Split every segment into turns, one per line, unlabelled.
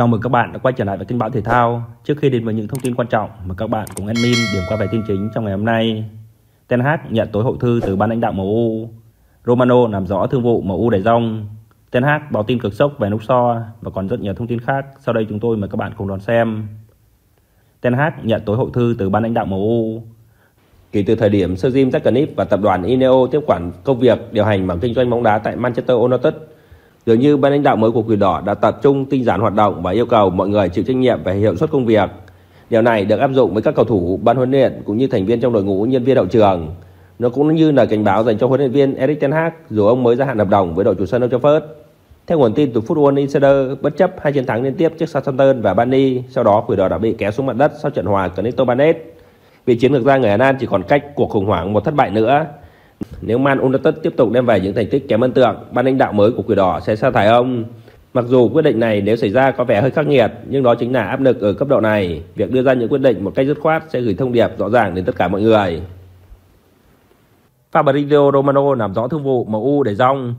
Chào mừng các bạn đã quay trở lại với kênh báo thể thao. Trước khi đến với những thông tin quan trọng mà các bạn cùng admin điểm qua về tin chính trong ngày hôm nay. Ten Hag nhận tối hậu thư từ ban lãnh đạo MU. Romano làm rõ thương vụ MU để rong. Ten Hag báo tin cực sốc về nút so và còn rất nhiều thông tin khác. Sau đây chúng tôi mời các bạn cùng đón xem. Ten Hag nhận tối hậu thư từ ban lãnh đạo MU. Kể từ thời điểm Sir Jim Ratcliffe và tập đoàn Ineo tiếp quản công việc điều hành mảng kinh doanh bóng đá tại Manchester United Dường như ban lãnh đạo mới của Quỷ Đỏ đã tập trung tinh giản hoạt động và yêu cầu mọi người chịu trách nhiệm về hiệu suất công việc. Điều này được áp dụng với các cầu thủ, ban huấn luyện cũng như thành viên trong đội ngũ nhân viên hậu trường. Nó cũng như lời cảnh báo dành cho huấn luyện viên Erik ten Hag dù ông mới gia hạn hợp đồng với đội chủ sân Old Trafford. Theo nguồn tin từ Football Insider, bất chấp hai chiến thắng liên tiếp trước Southampton và Burnley, sau đó Quỷ Đỏ đã bị kéo xuống mặt đất sau trận hòa Crystal Palace. Vì chiến lược gia người Hà chỉ còn cách cuộc khủng hoảng một thất bại nữa nếu Man United tiếp tục đem về những thành tích kém ấn tượng, ban lãnh đạo mới của Quỷ Đỏ sẽ sa thải ông. Mặc dù quyết định này nếu xảy ra có vẻ hơi khắc nghiệt, nhưng đó chính là áp lực ở cấp độ này. Việc đưa ra những quyết định một cách dứt khoát sẽ gửi thông điệp rõ ràng đến tất cả mọi người. Fabrizio Romano làm rõ thương vụ MU để rong.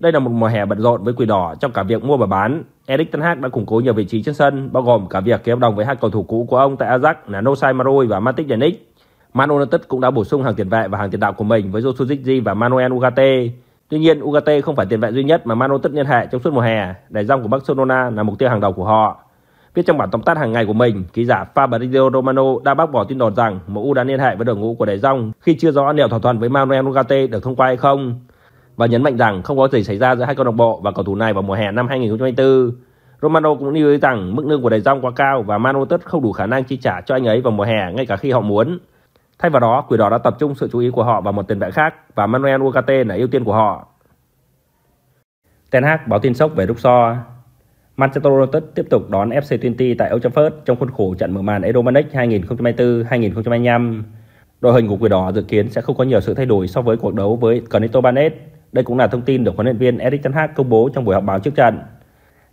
Đây là một mùa hè bận rộn với Quỷ Đỏ trong cả việc mua và bán. Eric Ten Hag đã củng cố nhiều vị trí trên sân, bao gồm cả việc ký hợp đồng với hai cầu thủ cũ của ông tại Ajax là Nosai Marui và Matic Janic. Man United cũng đã bổ sung hàng tiền vệ và hàng tiền đạo của mình với Josuzic và Manuel Ugarte. Tuy nhiên, Ugarte không phải tiền vệ duy nhất mà Man United liên hệ trong suốt mùa hè. Đài dòng của Barcelona là mục tiêu hàng đầu của họ. Viết trong bản tóm tắt hàng ngày của mình, ký giả Fabrizio Romano đã bác bỏ tin đồn rằng MU đã liên hệ với đội ngũ của Đài Rong khi chưa rõ liệu thỏa thuận với Manuel Ugarte được thông qua hay không và nhấn mạnh rằng không có gì xảy ra giữa hai câu lạc bộ và cầu thủ này vào mùa hè năm 2024. Romano cũng lưu ý rằng mức lương của Đài Rong quá cao và Man United không đủ khả năng chi trả cho anh ấy vào mùa hè ngay cả khi họ muốn. Thay vào đó, quỷ đỏ đã tập trung sự chú ý của họ vào một tiền vệ khác và Manuel Ugarte là ưu tiên của họ. Ten Hag báo tin sốc về Luxor. Manchester United tiếp tục đón FC Twente tại Old Trafford trong khuôn khổ trận mở màn Edomanic 2024-2025. Đội hình của Quỷ Đỏ dự kiến sẽ không có nhiều sự thay đổi so với cuộc đấu với Cornetto Banet. Đây cũng là thông tin được huấn luyện viên Erik Ten Hag công bố trong buổi họp báo trước trận.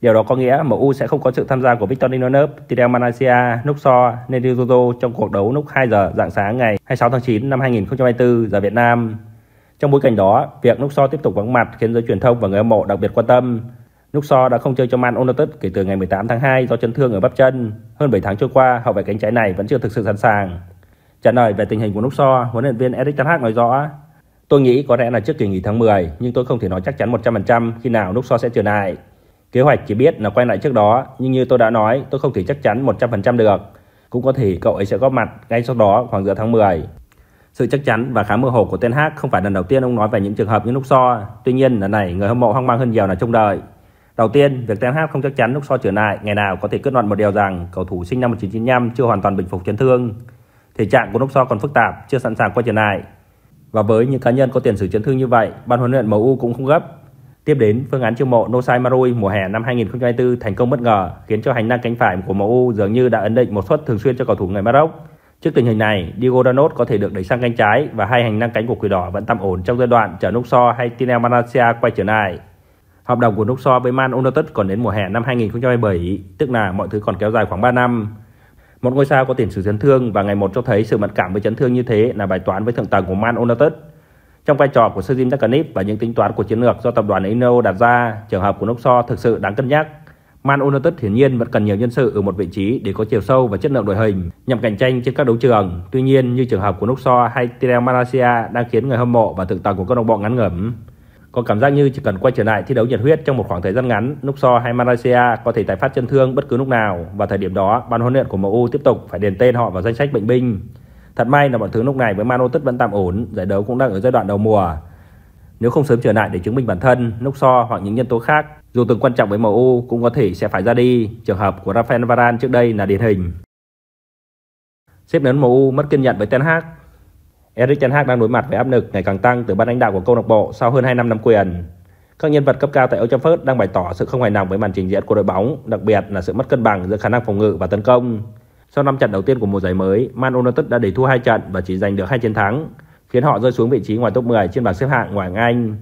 Điều đó có nghĩa MU sẽ không có sự tham gia của Victor Lindelof, Tidel Malaysia, Nuxo, Nedizoto trong cuộc đấu lúc 2 giờ dạng sáng ngày 26 tháng 9 năm 2024 giờ Việt Nam. Trong bối cảnh đó, việc Nuxo tiếp tục vắng mặt khiến giới truyền thông và người hâm mộ đặc biệt quan tâm. Nuxo đã không chơi cho Man United kể từ ngày 18 tháng 2 do chấn thương ở bắp chân. Hơn 7 tháng trôi qua, hậu vệ cánh trái này vẫn chưa thực sự sẵn sàng. Trả lời về tình hình của Nuxo, huấn luyện viên Erik Ten Hag nói rõ: "Tôi nghĩ có lẽ là trước kỳ nghỉ tháng 10, nhưng tôi không thể nói chắc chắn 100% khi nào Nuxo sẽ trở lại." Kế hoạch chỉ biết là quay lại trước đó, nhưng như tôi đã nói, tôi không thể chắc chắn 100% được. Cũng có thể cậu ấy sẽ góp mặt ngay sau đó khoảng giữa tháng 10. Sự chắc chắn và khá mơ hồ của Ten Hag không phải lần đầu tiên ông nói về những trường hợp như lúc so. Tuy nhiên, lần này người hâm mộ hoang mang hơn nhiều là trong đời. Đầu tiên, việc Ten Hag không chắc chắn lúc so trở lại ngày nào có thể kết luận một điều rằng cầu thủ sinh năm 1995 chưa hoàn toàn bình phục chấn thương. Thể trạng của lúc so còn phức tạp, chưa sẵn sàng quay trở lại. Và với những cá nhân có tiền sử chấn thương như vậy, ban huấn luyện MU cũng không gấp Tiếp đến, phương án chiêu mộ Nosai Marui mùa hè năm 2024 thành công bất ngờ, khiến cho hành lang cánh phải của MU dường như đã ấn định một suất thường xuyên cho cầu thủ người Maroc. Trước tình hình này, Diego Danot có thể được đẩy sang cánh trái và hai hành lang cánh của Quỷ Đỏ vẫn tạm ổn trong giai đoạn chờ Núc hay Tinel Malasia quay trở lại. Hợp đồng của Núc với Man United còn đến mùa hè năm 2027, tức là mọi thứ còn kéo dài khoảng 3 năm. Một ngôi sao có tiền sử chấn thương và ngày một cho thấy sự mẫn cảm với chấn thương như thế là bài toán với thượng tầng của Man United. Trong vai trò của Sajim Jakanip và những tính toán của chiến lược do tập đoàn Eno đặt ra, trường hợp của Luxor thực sự đáng cân nhắc. Man United hiển nhiên vẫn cần nhiều nhân sự ở một vị trí để có chiều sâu và chất lượng đội hình nhằm cạnh tranh trên các đấu trường. Tuy nhiên, như trường hợp của Luxor hay Tirel Malaysia đang khiến người hâm mộ và thượng tầng của câu lạc bộ ngắn ngẩm. Có cảm giác như chỉ cần quay trở lại thi đấu nhiệt huyết trong một khoảng thời gian ngắn, Luxor hay Malaysia có thể tái phát chân thương bất cứ lúc nào và thời điểm đó ban huấn luyện của MU tiếp tục phải điền tên họ vào danh sách bệnh binh. Thật may là mọi thứ lúc này với Man Tất vẫn tạm ổn, giải đấu cũng đang ở giai đoạn đầu mùa. Nếu không sớm trở lại để chứng minh bản thân, lúc so hoặc những nhân tố khác, dù từng quan trọng với MU cũng có thể sẽ phải ra đi, trường hợp của Rafael Varane trước đây là điển hình. Xếp lớn MU mất kiên nhẫn với Ten Hag. Erik Ten Hag đang đối mặt với áp lực ngày càng tăng từ ban lãnh đạo của câu lạc bộ sau hơn 2 năm nắm quyền. Các nhân vật cấp cao tại Old Trafford đang bày tỏ sự không hài lòng với màn trình diễn của đội bóng, đặc biệt là sự mất cân bằng giữa khả năng phòng ngự và tấn công. Sau 5 trận đầu tiên của mùa giải mới, Man United đã để thua 2 trận và chỉ giành được 2 chiến thắng, khiến họ rơi xuống vị trí ngoài top 10 trên bảng xếp hạng ngoại hạng Anh.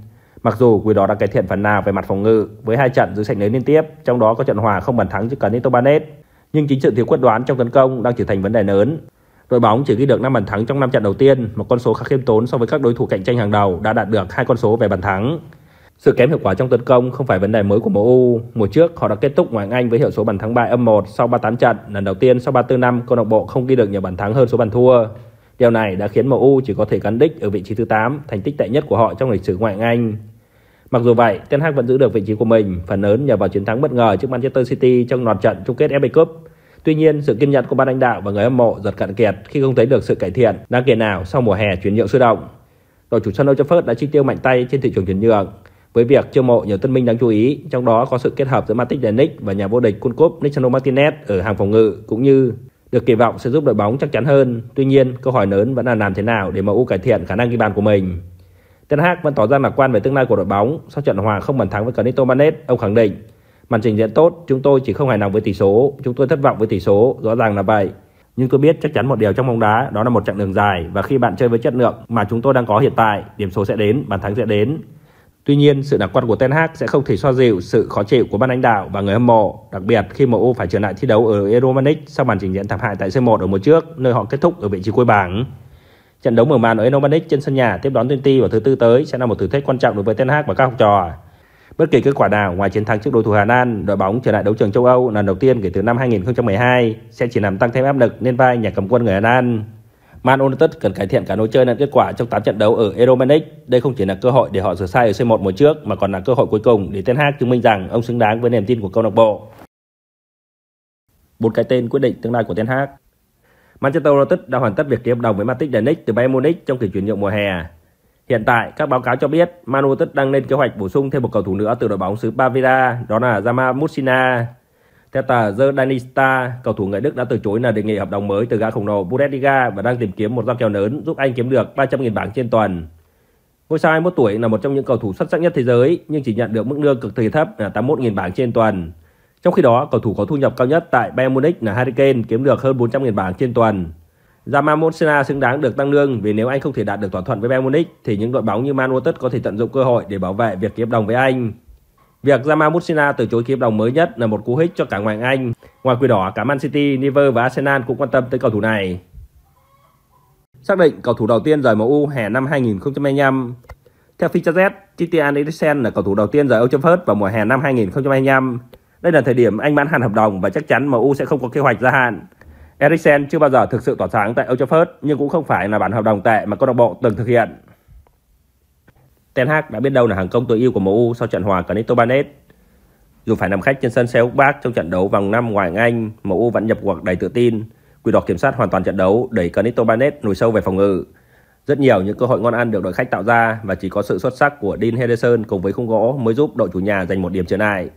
Mặc dù Quỷ Đỏ đã cải thiện phần nào về mặt phòng ngự với hai trận giữ sạch lưới liên tiếp, trong đó có trận hòa không bàn thắng trước Canito Banet, nhưng chính sự thiếu quyết đoán trong tấn công đang trở thành vấn đề lớn. Đội bóng chỉ ghi được 5 bàn thắng trong 5 trận đầu tiên, một con số khá khiêm tốn so với các đối thủ cạnh tranh hàng đầu đã đạt được hai con số về bàn thắng. Sự kém hiệu quả trong tấn công không phải vấn đề mới của MU. Mùa trước họ đã kết thúc ngoại hạng Anh với hiệu số bàn thắng bại âm 1 sau 38 trận. Lần đầu tiên sau 34 năm, câu lạc bộ không ghi được nhiều bàn thắng hơn số bàn thua. Điều này đã khiến MU chỉ có thể cán đích ở vị trí thứ 8, thành tích tệ nhất của họ trong lịch sử ngoại hạng Anh. Mặc dù vậy, Ten Hag vẫn giữ được vị trí của mình, phần lớn nhờ vào chiến thắng bất ngờ trước Manchester City trong loạt trận chung kết FA Cup. Tuy nhiên, sự kiên nhẫn của ban lãnh đạo và người hâm mộ giật cạn kiệt khi không thấy được sự cải thiện đáng kể nào sau mùa hè chuyển nhượng sôi động. Đội chủ sân Old Trafford đã chi tiêu mạnh tay trên thị trường chuyển nhượng với việc chiêu mộ nhiều tân binh đáng chú ý, trong đó có sự kết hợp giữa Matic Denic và nhà vô địch World Cup Nicandro Martinez ở hàng phòng ngự cũng như được kỳ vọng sẽ giúp đội bóng chắc chắn hơn. Tuy nhiên, câu hỏi lớn vẫn là làm thế nào để MU cải thiện khả năng ghi bàn của mình. Ten Hag vẫn tỏ ra lạc quan về tương lai của đội bóng sau trận hòa không bàn thắng với Carlito Manet, ông khẳng định màn trình diễn tốt, chúng tôi chỉ không hài lòng với tỷ số, chúng tôi thất vọng với tỷ số, rõ ràng là vậy. Nhưng tôi biết chắc chắn một điều trong bóng đá, đó là một chặng đường dài và khi bạn chơi với chất lượng mà chúng tôi đang có hiện tại, điểm số sẽ đến, bàn thắng sẽ đến. Tuy nhiên, sự lạc quan của Ten Hag sẽ không thể xoa dịu sự khó chịu của ban lãnh đạo và người hâm mộ, đặc biệt khi MU phải trở lại thi đấu ở Europa sau màn trình diễn thảm hại tại C1 ở mùa trước, nơi họ kết thúc ở vị trí cuối bảng. Trận đấu mở màn ở Europa trên sân nhà tiếp đón Twenty vào thứ tư tới sẽ là một thử thách quan trọng đối với Ten Hag và các học trò. Bất kỳ kết quả nào ngoài chiến thắng trước đối thủ Hà Lan, đội bóng trở lại đấu trường châu Âu lần đầu tiên kể từ năm 2012 sẽ chỉ làm tăng thêm áp lực lên vai nhà cầm quân người Hà Lan. Man United cần cải thiện cả lối chơi lẫn kết quả trong 8 trận đấu ở Eromanic. Đây không chỉ là cơ hội để họ sửa sai ở C1 mùa trước mà còn là cơ hội cuối cùng để Ten Hag chứng minh rằng ông xứng đáng với niềm tin của câu lạc bộ. một cái tên quyết định tương lai của Ten Hag. Manchester United đã hoàn tất việc ký hợp đồng với Matic Danic từ Bayern Munich trong kỳ chuyển nhượng mùa hè. Hiện tại, các báo cáo cho biết Man United đang lên kế hoạch bổ sung thêm một cầu thủ nữa từ đội bóng xứ Bavira, đó là Jama Mussina. Theo tờ The Teta Star, cầu thủ người Đức đã từ chối là đề nghị hợp đồng mới từ gã khổng lồ Bundesliga và đang tìm kiếm một giao kèo lớn giúp anh kiếm được 300.000 bảng trên tuần. Ngôi sao 21 tuổi là một trong những cầu thủ xuất sắc nhất thế giới nhưng chỉ nhận được mức lương cực kỳ thấp là 81.000 bảng trên tuần. Trong khi đó, cầu thủ có thu nhập cao nhất tại Bayern Munich là Harry Kane kiếm được hơn 400.000 bảng trên tuần. Jamal Mosena xứng đáng được tăng lương vì nếu anh không thể đạt được thỏa thuận với Bayern Munich thì những đội bóng như Man United có thể tận dụng cơ hội để bảo vệ việc ký hợp đồng với anh. Việc Jamal Musiala từ chối ký hợp đồng mới nhất là một cú hích cho cả ngoại hạng Anh. Ngoài quỷ đỏ, cả Man City, Liverpool và Arsenal cũng quan tâm tới cầu thủ này. Xác định cầu thủ đầu tiên rời MU hè năm 2025. Theo FICHAZ, Christian Eriksen là cầu thủ đầu tiên rời Old Trafford vào mùa hè năm 2025. Đây là thời điểm anh bán hạn hợp đồng và chắc chắn MU sẽ không có kế hoạch gia hạn. Eriksen chưa bao giờ thực sự tỏa sáng tại Old Trafford nhưng cũng không phải là bản hợp đồng tệ mà câu lạc bộ từng thực hiện. Ten Hag đã biết đâu là hàng công tối ưu của MU sau trận hòa cần Tobanet. Dù phải nằm khách trên sân Selhurst trong trận đấu vòng năm ngoài Anh, MU vẫn nhập cuộc đầy tự tin. Quỷ đỏ kiểm soát hoàn toàn trận đấu, đẩy Cần Tobanet lùi sâu về phòng ngự. Rất nhiều những cơ hội ngon ăn được đội khách tạo ra và chỉ có sự xuất sắc của Dean Henderson cùng với khung gỗ mới giúp đội chủ nhà giành một điểm trở lại.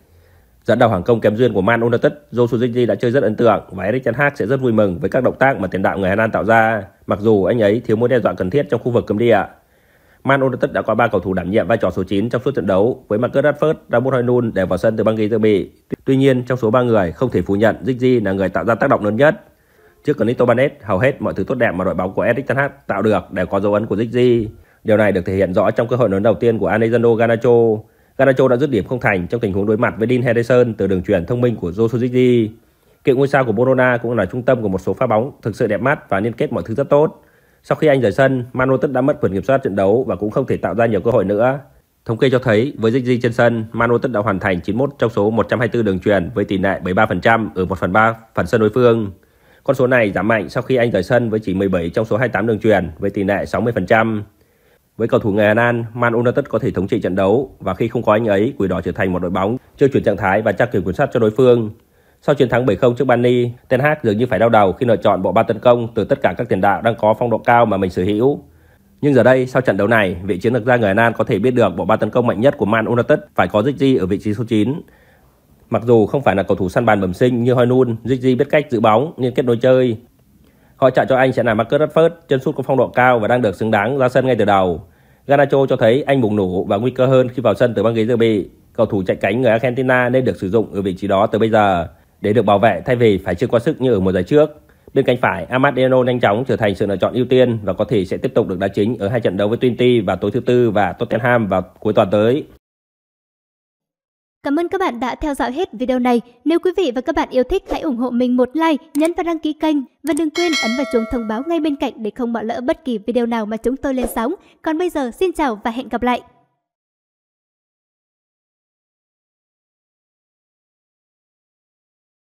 Dẫn đầu hàng công kém duyên của Man United, Joe Suzuki đã chơi rất ấn tượng và Erik Ten Hag sẽ rất vui mừng với các động tác mà tiền đạo người Hà Lan tạo ra, mặc dù anh ấy thiếu mối đe dọa cần thiết trong khu vực cấm địa. Man United đã có 3 cầu thủ đảm nhiệm vai trò số 9 trong suốt trận đấu với Marcus Rashford, Ramos Hojlund để vào sân từ băng ghế dự bị. Tuy nhiên, trong số 3 người không thể phủ nhận Zidane là người tạo ra tác động lớn nhất. Trước Clinton Barnes, hầu hết mọi thứ tốt đẹp mà đội bóng của Erik ten Hag tạo được đều có dấu ấn của Zidane. Điều này được thể hiện rõ trong cơ hội lớn đầu tiên của Alejandro Garnacho. Garnacho đã dứt điểm không thành trong tình huống đối mặt với Dean Henderson từ đường truyền thông minh của Josu Zidane. Cựu ngôi sao của Borona cũng là trung tâm của một số pha bóng thực sự đẹp mắt và liên kết mọi thứ rất tốt. Sau khi anh rời sân, Man United đã mất quyền kiểm soát trận đấu và cũng không thể tạo ra nhiều cơ hội nữa. Thống kê cho thấy, với Ziggy trên sân, Man United đã hoàn thành 91 trong số 124 đường truyền với tỷ lệ 73% ở 1 phần 3 phần sân đối phương. Con số này giảm mạnh sau khi anh rời sân với chỉ 17 trong số 28 đường truyền với tỷ lệ 60%. Với cầu thủ người Hà Man United có thể thống trị trận đấu và khi không có anh ấy, Quỷ Đỏ trở thành một đội bóng chưa chuyển trạng thái và trao quyền kiểm soát cho đối phương. Sau chiến thắng 7-0 trước Bani, Ten Hag dường như phải đau đầu khi lựa chọn bộ ba tấn công từ tất cả các tiền đạo đang có phong độ cao mà mình sở hữu. Nhưng giờ đây, sau trận đấu này, vị chiến lược gia người Hà có thể biết được bộ ba tấn công mạnh nhất của Man United phải có Zidji ở vị trí số 9. Mặc dù không phải là cầu thủ săn bàn bẩm sinh như Hoynun, Zidji biết cách giữ bóng, liên kết đối chơi. Họ chọn cho anh sẽ là Marcus Rashford, chân sút có phong độ cao và đang được xứng đáng ra sân ngay từ đầu. Ganacho cho thấy anh bùng nổ và nguy cơ hơn khi vào sân từ băng ghế dự bị. Cầu thủ chạy cánh người Argentina nên được sử dụng ở vị trí đó từ bây giờ để được bảo vệ thay vì phải chơi quá sức như ở mùa giải trước. Bên cánh phải, Amadeno nhanh chóng trở thành sự lựa chọn ưu tiên và có thể sẽ tiếp tục được đá chính ở hai trận đấu với Twinty vào tối thứ Tư và Tottenham vào cuối tuần tới. Cảm ơn các bạn đã theo dõi hết video này. Nếu quý vị và các bạn yêu thích, hãy ủng hộ mình một like, nhấn và đăng ký kênh. Và đừng quên ấn vào chuông thông báo ngay bên cạnh để không bỏ lỡ bất kỳ video nào mà chúng tôi lên sóng. Còn bây giờ, xin chào và hẹn gặp lại!